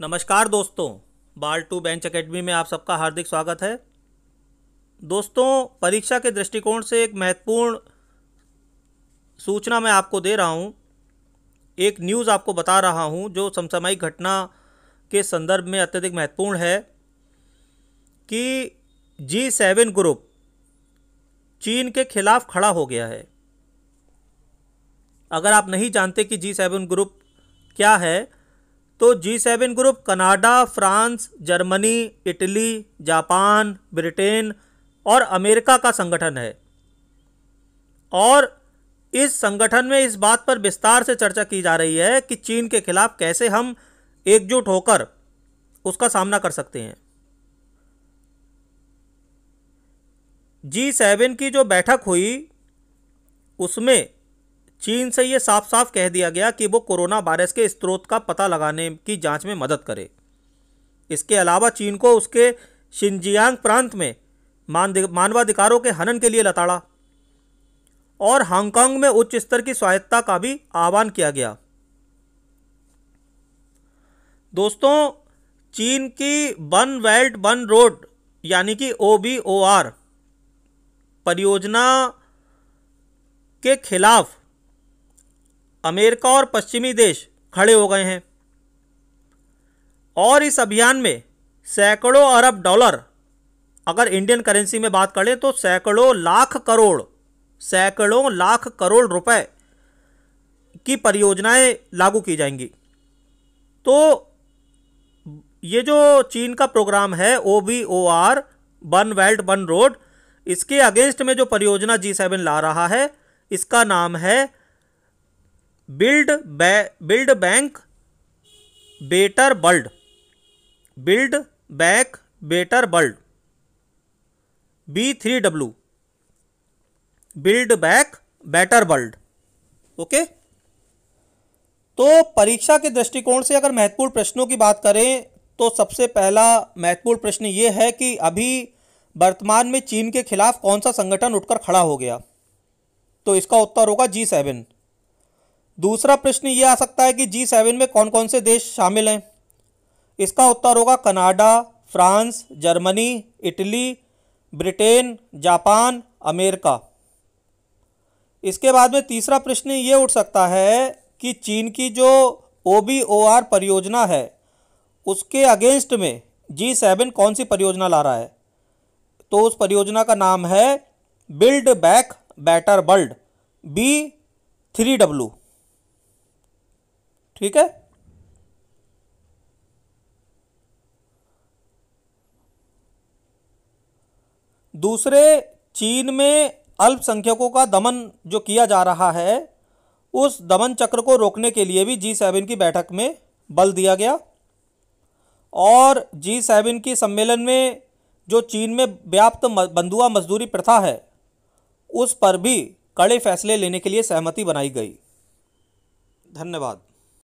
नमस्कार दोस्तों बाल टू बेंच अकेडमी में आप सबका हार्दिक स्वागत है दोस्तों परीक्षा के दृष्टिकोण से एक महत्वपूर्ण सूचना मैं आपको दे रहा हूँ एक न्यूज़ आपको बता रहा हूँ जो समसामयिक घटना के संदर्भ में अत्यधिक महत्वपूर्ण है कि जी सेवन ग्रुप चीन के खिलाफ खड़ा हो गया है अगर आप नहीं जानते कि जी सेवन ग्रुप क्या है तो G seven group Canada France Germany Italy Japan Britain और अमेरिका का संगठन है और इस संगठन में इस बात पर विस्तार से चर्चा की जा रही है कि चीन के खिलाफ कैसे हम एकजुट होकर उसका सामना कर सकते हैं जी सेवन की जो बैठक हुई उसमें चीन से यह साफ साफ कह दिया गया कि वो कोरोना वायरस के स्रोत का पता लगाने की जांच में मदद करे इसके अलावा चीन को उसके शिंजियांग प्रांत में मानवाधिकारों के हनन के लिए लताड़ा और हांगकांग में उच्च स्तर की स्वायत्ता का भी आह्वान किया गया दोस्तों चीन की वन वेल्ट वन रोड यानी कि ओ बी ओ आर परियोजना के खिलाफ अमेरिका और पश्चिमी देश खड़े हो गए हैं और इस अभियान में सैकड़ों अरब डॉलर अगर इंडियन करेंसी में बात करें तो सैकड़ों लाख करोड़ सैकड़ों लाख करोड़ रुपए की परियोजनाएं लागू की जाएंगी तो ये जो चीन का प्रोग्राम है O B O R one belt one road इसके अगेंस्ट में जो परियोजना जी सेवन ला रहा है इसका नाम है build build bank better world build back better world B three W build back better world okay तो परीक्षा के दृष्टिकोण से अगर महत्वपूर्ण प्रश्नों की बात करें तो सबसे पहला महत्वपूर्ण प्रश्न ये है कि अभी वर्तमान में चीन के खिलाफ कौन सा संगठन उठकर खड़ा हो गया तो इसका उत्तर होगा जी सेवन दूसरा प्रश्न ये आ सकता है कि जी सेवन में कौन कौन से देश शामिल हैं इसका उत्तर होगा Canada France Germany Italy Britain Japan America इसके बाद में तीसरा प्रश्न ये उठ सकता है कि चीन की जो ओ बी ओ आर परियोजना है उसके अगेंस्ट में जी सेवन कौन सी परियोजना ला रहा है तो उस परियोजना का नाम है build back better world B three W ठीक है दूसरे चीन में अल्पसंख्यकों का दमन जो किया जा रहा है उस दमन चक्र को रोकने के लिए भी जी सेवन की बैठक में बल दिया गया और जी सेवन की सम्मेलन में जो चीन में व्याप्त बंधुआ मजदूरी प्रथा है उस पर भी कड़े फैसले लेने के लिए सहमति बनाई गई धन्यवाद